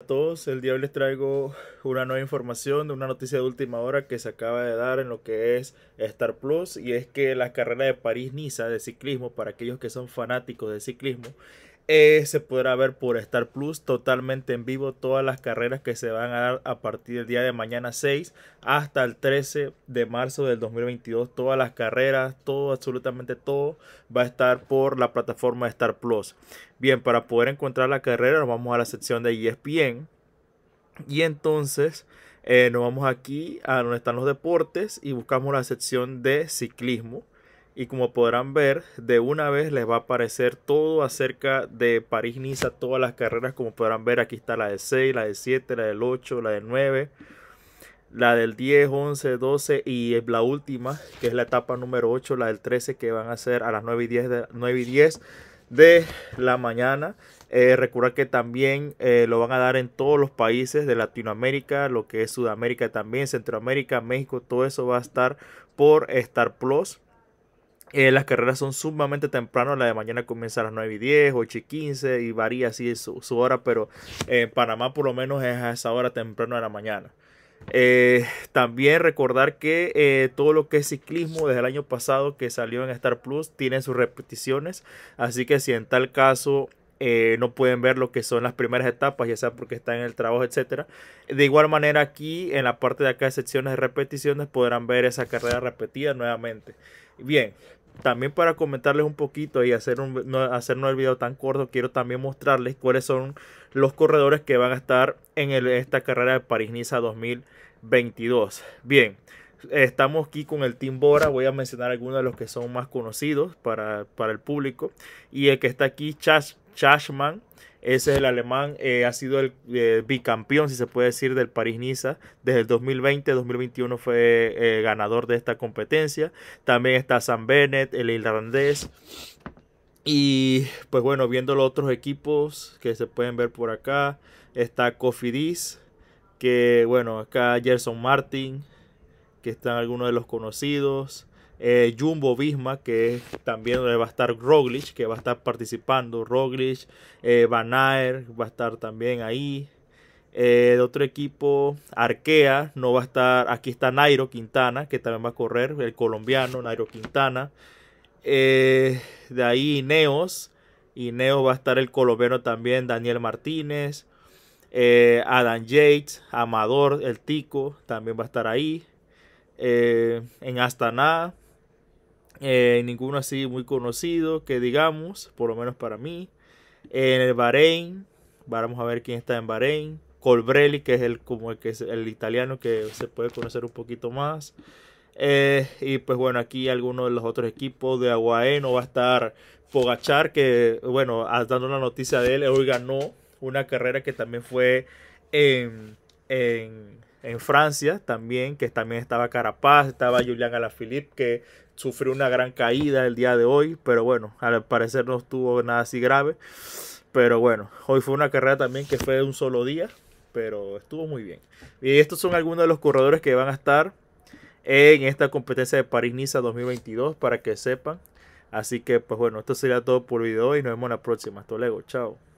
a todos, el día les traigo una nueva información de una noticia de última hora que se acaba de dar en lo que es Star Plus y es que la carrera de París-Niza de ciclismo, para aquellos que son fanáticos de ciclismo, eh, se podrá ver por Star Plus totalmente en vivo todas las carreras que se van a dar a partir del día de mañana 6 hasta el 13 de marzo del 2022. Todas las carreras, todo, absolutamente todo va a estar por la plataforma de Star Plus. Bien, para poder encontrar la carrera nos vamos a la sección de ESPN y entonces eh, nos vamos aquí a donde están los deportes y buscamos la sección de ciclismo y como podrán ver de una vez les va a aparecer todo acerca de París-Niza, todas las carreras como podrán ver aquí está la de 6, la de 7, la del 8, la del 9, la del 10, 11, 12 y la última que es la etapa número 8, la del 13 que van a ser a las 9 y 10 de, de la mañana. Eh, que también eh, lo van a dar en todos los países de Latinoamérica, lo que es Sudamérica también, Centroamérica, México, todo eso va a estar por Star Plus. Eh, las carreras son sumamente temprano, la de mañana comienza a las 9 y 10, 8 y 15 y varía así su, hora, pero eh, en Panamá por lo menos es a esa hora temprano de la mañana. Eh, también recordar que todo lo que es ciclismo desde el año pasado que salió en Star Plus tiene sus repeticiones, así que si en tal caso no pueden ver lo que son las primeras etapas, ya sea porque está en el trabajo, etcétera. De igual manera aquí en la parte de acá de secciones de repeticiones podrán ver esa carrera repetida nuevamente. Bien, también para comentarles un poquito y hacer un, el video tan corto, quiero también mostrarles cuáles son los corredores que van a estar en esta carrera de París-Niza 2022. Bien, Estamos aquí con el Team Bora, voy a mencionar algunos de los que son más conocidos para, el público. Y el que está aquí, Chashman, ese es el alemán, eh, ha sido el eh, bicampeón, si se puede decir, del París-Niza. Desde el 2020, 2021 fue eh, ganador de esta competencia. También está Sam Bennett, el irlandés. Y pues bueno, viendo los otros equipos que se pueden ver por acá, está Cofidis, que bueno, acá Gerson Martin, están algunos de los conocidos. Eh, Jumbo Visma, que también va a estar Roglic, que va a estar participando. Roglic, eh, Van va a estar también ahí. Eh, de otro equipo, Arkea, no va a estar. Aquí está Nairo Quintana, que también va a correr, el colombiano Nairo Quintana. Eh, de ahí Y Ineos va a estar el colombiano también, Daniel Martínez. Adam Yates, Amador, el Tico, también va a estar ahí. Eh, en Astana, eh, ninguno así muy conocido que digamos, por lo menos para mí. en el Bahrein, vamos a ver quién está en Bahrein. Colbrelli, que es el como el que es el italiano que se puede conocer un poquito más. Eh, y pues bueno, aquí algunos de los otros equipos de No va a estar Pogachar, que bueno, ah, dando la noticia de él, hoy ganó una carrera que también fue en en Francia también, que también estaba Carapaz, estaba Julián Alaphilippe, que sufrió una gran caída el día de hoy, pero bueno, al parecer no estuvo nada así grave. Pero bueno, hoy fue una carrera también que fue de un solo día, pero estuvo muy bien. Y estos son algunos de los corredores que van a estar en esta competencia de París-Niza 2022, para que sepan. Así que, pues bueno, esto sería todo por el video y nos vemos en la próxima. Hasta luego, chao.